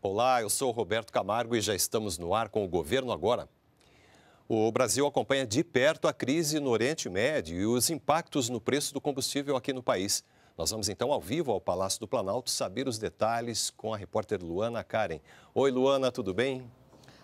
Olá, eu sou Roberto Camargo e já estamos no ar com o governo agora. O Brasil acompanha de perto a crise no Oriente Médio e os impactos no preço do combustível aqui no país. Nós vamos então ao vivo ao Palácio do Planalto saber os detalhes com a repórter Luana Karen. Oi, Luana, tudo bem?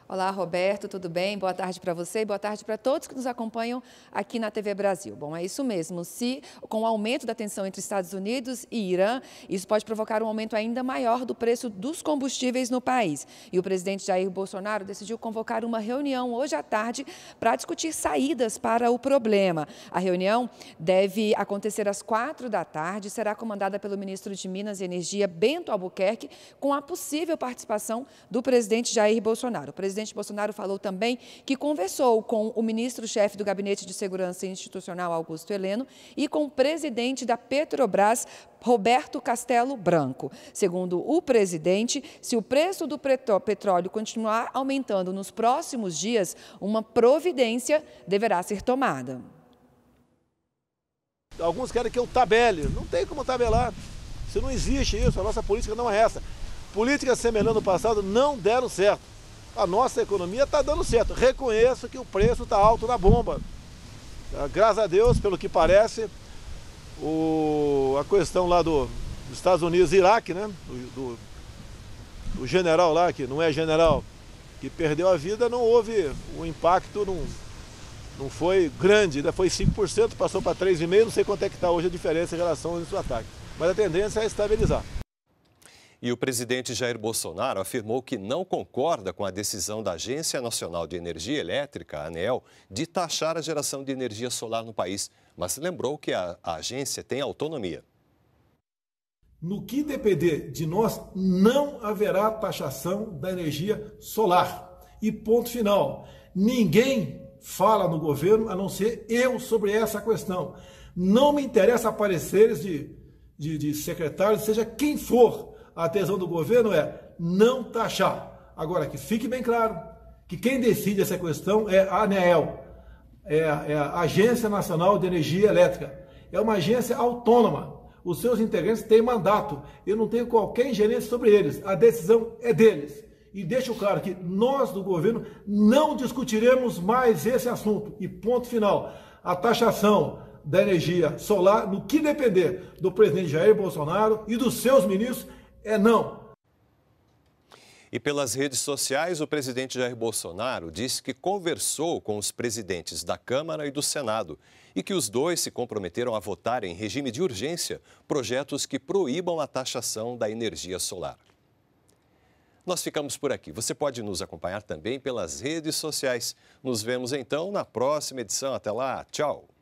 Olá, Roberto, tudo bem? Boa tarde para você e boa tarde para todos que nos acompanham aqui na TV Brasil. Bom, é isso mesmo. Se com o aumento da tensão entre Estados Unidos e Irã, isso pode provocar um aumento ainda maior do preço dos combustíveis no país. E o presidente Jair Bolsonaro decidiu convocar uma reunião hoje à tarde para discutir saídas para o problema. A reunião deve acontecer às quatro da tarde, será comandada pelo ministro de Minas e Energia, Bento Albuquerque, com a possível participação do presidente Jair Bolsonaro. O presidente Bolsonaro falou também que conversou com o ministro-chefe do Gabinete de Segurança Institucional, Augusto Heleno, e com o presidente da Petrobras, Roberto Castelo Branco. Segundo o presidente, se o preço do petróleo continuar aumentando nos próximos dias, uma providência deverá ser tomada. Alguns querem que eu tabele. Não tem como tabelar. Isso não existe isso. A nossa política não é essa. Políticas semelhantes no passado não deram certo a nossa economia está dando certo. Reconheço que o preço está alto na bomba. Ah, graças a Deus, pelo que parece, o, a questão lá do, dos Estados Unidos e Iraque, né? Do, do, o general lá, que não é general, que perdeu a vida, não houve o um impacto, não, não foi grande, ainda né? foi 5%, passou para 3,5%, não sei quanto é que está hoje a diferença em relação ao ataque. Mas a tendência é estabilizar. E o presidente Jair Bolsonaro afirmou que não concorda com a decisão da Agência Nacional de Energia Elétrica, ANEEL, de taxar a geração de energia solar no país, mas lembrou que a, a agência tem autonomia. No que depender de nós, não haverá taxação da energia solar. E ponto final. Ninguém fala no governo a não ser eu sobre essa questão. Não me interessa apareceres de, de, de secretário, seja quem for a atenção do governo é não taxar. Agora, que fique bem claro que quem decide essa questão é a ANEEL, é, é a Agência Nacional de Energia Elétrica. É uma agência autônoma. Os seus integrantes têm mandato. Eu não tenho qualquer ingerência sobre eles. A decisão é deles. E deixo claro que nós do governo não discutiremos mais esse assunto. E ponto final. A taxação da energia solar, no que depender do presidente Jair Bolsonaro e dos seus ministros, é não. E pelas redes sociais, o presidente Jair Bolsonaro disse que conversou com os presidentes da Câmara e do Senado e que os dois se comprometeram a votar em regime de urgência projetos que proíbam a taxação da energia solar. Nós ficamos por aqui. Você pode nos acompanhar também pelas redes sociais. Nos vemos então na próxima edição. Até lá. Tchau.